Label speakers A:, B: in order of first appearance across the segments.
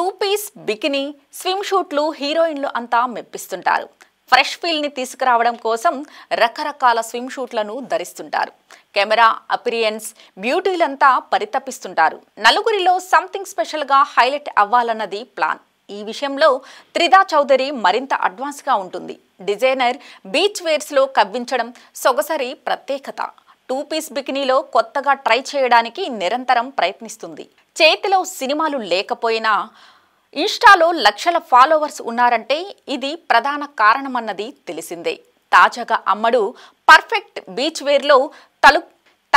A: two piece bikini swim షూట్లు హీరోయిన్లు అంతా మెప్పిస్తుంటారు ఫ్రెష్ ఫీల్ని తీసుకురావడం కోసం రకరకాల స్విమ్ షూట్లను ధరిస్తుంటారు కెమెరా అపిరియన్స్ బ్యూటీలంతా పరితపిస్తుంటారు నలుగురిలో సంథింగ్ స్పెషల్గా హైలైట్ అవ్వాలన్నది ప్లాన్ ఈ విషయంలో త్రిదా చౌదరి మరింత అడ్వాన్స్గా ఉంటుంది డిజైనర్ బీచ్ వేర్స్లో కవ్వించడం సొగసరి ప్రత్యేకత టూ పీస్ బికినీలో కొత్తగా ట్రై చేయడానికి నిరంతరం ప్రయత్నిస్తుంది చేతిలో సినిమాలు లేకపోయినా ఇన్స్టాలో లక్షల ఫాలోవర్స్ ఉన్నారంటే ఇది ప్రధాన కారణమన్నది తెలిసిందే తాజాగా అమ్మడు పర్ఫెక్ట్ బీచ్ వేర్లో తలు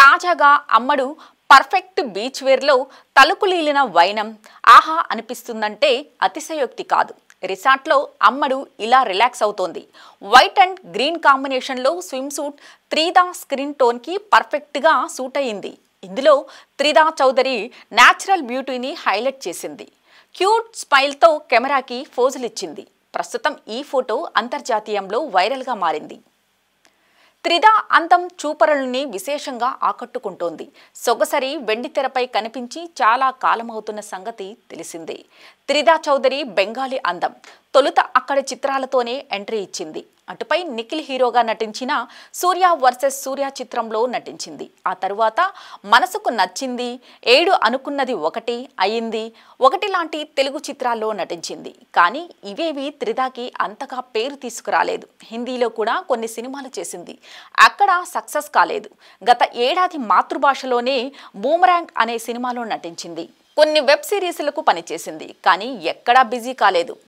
A: తాజాగా అమ్మడు పర్ఫెక్ట్ బీచ్ వేర్లో తలుపులీలిన వైనం ఆహా అనిపిస్తుందంటే అతిశయోక్తి కాదు రిసార్ట్లో అమ్మడు ఇలా రిలాక్స్ అవుతోంది వైట్ అండ్ గ్రీన్ కాంబినేషన్లో స్విమ్ సూట్ త్రీదా స్క్రీన్ టోన్కి పర్ఫెక్ట్గా సూట్ అయ్యింది ఇందులో త్రిదా చౌదరి న్యాచురల్ బ్యూటీని హైలైట్ చేసింది క్యూట్ స్మైల్తో కెమెరాకి ఫోజులిచ్చింది ప్రస్తుతం ఈ ఫోటో అంతర్జాతీయంలో వైరల్గా మారింది త్రిదా అందం చూపరుల్ని విశేషంగా ఆకట్టుకుంటోంది సొగసరి వెండితెరపై కనిపించి చాలా కాలమవుతున్న సంగతి తెలిసిందే త్రిదా చౌదరి బెంగాలీ అందం తొలుత అక్కడ చిత్రాలతోనే ఎంట్రీ ఇచ్చింది అటుపై నిఖిల్ హీరోగా నటించిన సూర్య వర్సెస్ సూర్య చిత్రంలో నటించింది ఆ తరువాత మనసుకు నచ్చింది ఏడు అనుకున్నది ఒకటి అయింది ఒకటి లాంటి తెలుగు చిత్రాల్లో నటించింది కానీ ఇవేవి త్రిదాకి అంతగా పేరు తీసుకురాలేదు హిందీలో కూడా కొన్ని సినిమాలు చేసింది అక్కడ సక్సెస్ కాలేదు గత ఏడాది మాతృభాషలోనే బూమరాంగ్ అనే సినిమాలో నటించింది కొన్ని వెబ్ సిరీస్లకు పనిచేసింది కానీ ఎక్కడా బిజీ కాలేదు